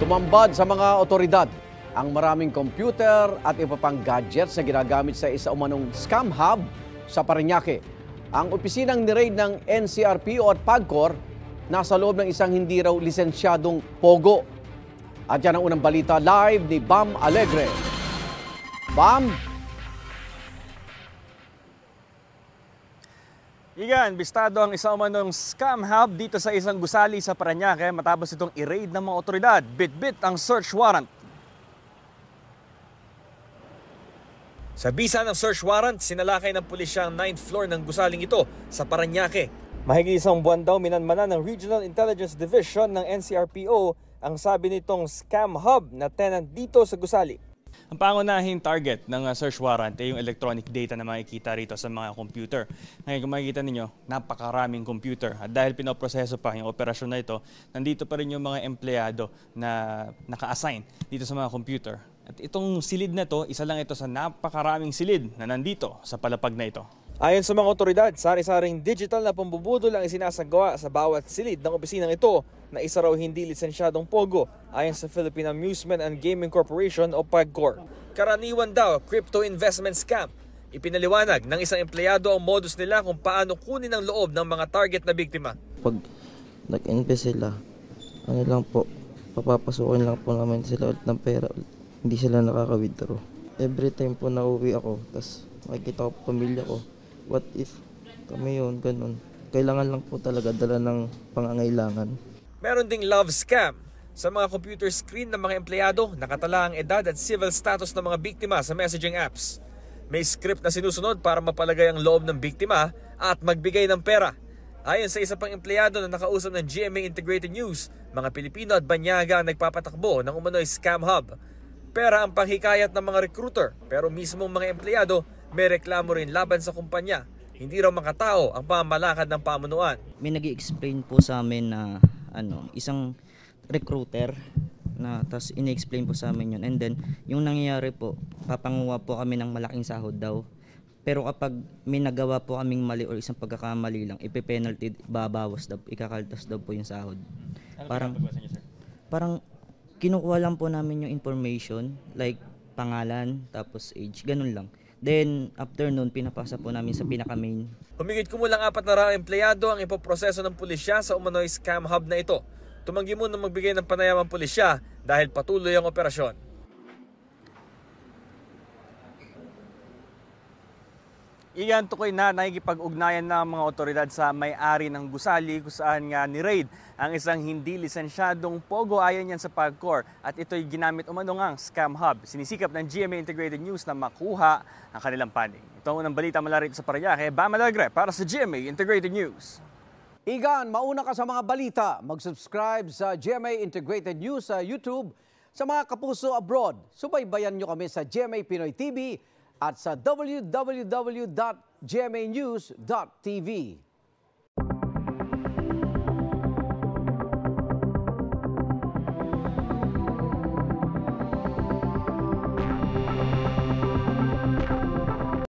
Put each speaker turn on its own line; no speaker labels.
Tumambad sa mga otoridad ang maraming computer at iba pang gadgets na ginagamit sa isa umanong scam hub sa Paranaque. Ang opisinang ni-raid ng NCRPO at PAGCOR nasa loob ng isang hindi raw lisensyadong POGO. At yan ang unang balita live ni Bam Alegre. Bam, Igan, bistado ang
isang umanong scam hub dito sa isang gusali sa Paranaque matapos itong i-raid ng mga otoridad. Bit-bit ang search warrant. Sa bisa ng search warrant, sinalakay ng pulisya ang 9th floor ng gusaling ito sa Paranaque. Mahigit isang buwan daw minanmana ng Regional Intelligence Division ng NCRPO ang sabi nitong scam hub na tenant dito sa gusali. Ang pangunahing target ng ah, search warrant ay yung electronic data na makikita rito sa mga computer. Ngayon kung makikita ninyo, napakaraming computer. At dahil pinoproseso pa yung operasyon na ito, nandito pa rin yung mga empleyado na naka-assign dito sa mga computer. At itong silid na to, isa lang ito sa napakaraming silid na nandito sa palapag na ito. Ayon sa mga otoridad, sari-saring digital na pambubudol ang isinasagawa sa bawat silid ng opisinang ito na isa raw hindi lisensyadong pogo ayon sa Philippine Amusement and Gaming Corporation o PAGCOR. Karaniwan daw, crypto investment scam. Ipinaliwanag ng isang empleyado ang modus nila kung paano kunin ang loob ng mga
target na biktima. Pag nag-invest sila, ano lang po, papapasukin lang po namin sila ulit ng pera. Hindi sila nakaka-withdraw. Every time po na nauwi ako, tapos makikita ko pamilya ko, what if kami yun, ganun. Kailangan lang po talaga dala ng pangangailangan.
Meron ding love scam. Sa mga computer screen ng mga empleyado, nakatala ang edad at civil status ng mga biktima sa messaging apps. May script na sinusunod para mapalagay ang loob ng biktima at magbigay ng pera. Ayon sa isa pang empleyado na nakausap ng GMA Integrated News, mga Pilipino at Banyaga ang nagpapatakbo ng umano'y scam hub. Pera ang panghikayat ng mga recruiter pero mismo mga empleyado may reklamo rin laban sa kumpanya. Hindi raw makatao ang pamalakad ng pamunuan.
May nag explain po sa amin na ano, isang recruiter na tapos inexplain po sa amin yun. And then, yung nangyayari po, papanguha po kami ng malaking sahod daw. Pero kapag may nagawa po kaming mali or isang pagkakamali lang, ipe-penalty, babawas daw, ikakaltas daw po yung sahod. Ano parang, niyo, sir? parang kinukuha lang po namin yung information, like pangalan, tapos age, ganun lang. Then, after nun, pinapasa po namin sa pinaka-main.
Humigit kumulang apat na raang empleyado ang ipoproseso ng pulisya sa umano'y scam hub na ito. Tumanggi muna magbigay ng panayamang pulisya dahil patuloy ang operasyon. Iyan tukoy na naikipag-ugnayan na mga otoridad sa may-ari ng gusali kung saan nga ni-raid ang isang hindi lisensyadong pogo ayon niyan sa PAGCOR at ito'y ginamit umanong ngang scam hub. Sinisikap ng GMA Integrated News na makuha ang kanilang panig. Ito ang unang balita mula rito sa Parayaque. Bama Malagre para sa GMA Integrated News.
Igan, mauna ka sa mga balita. Mag-subscribe sa GMA Integrated News sa YouTube. Sa mga kapuso abroad, subaybayan nyo kami sa GMA Pinoy TV at sa www.gmanews.tv.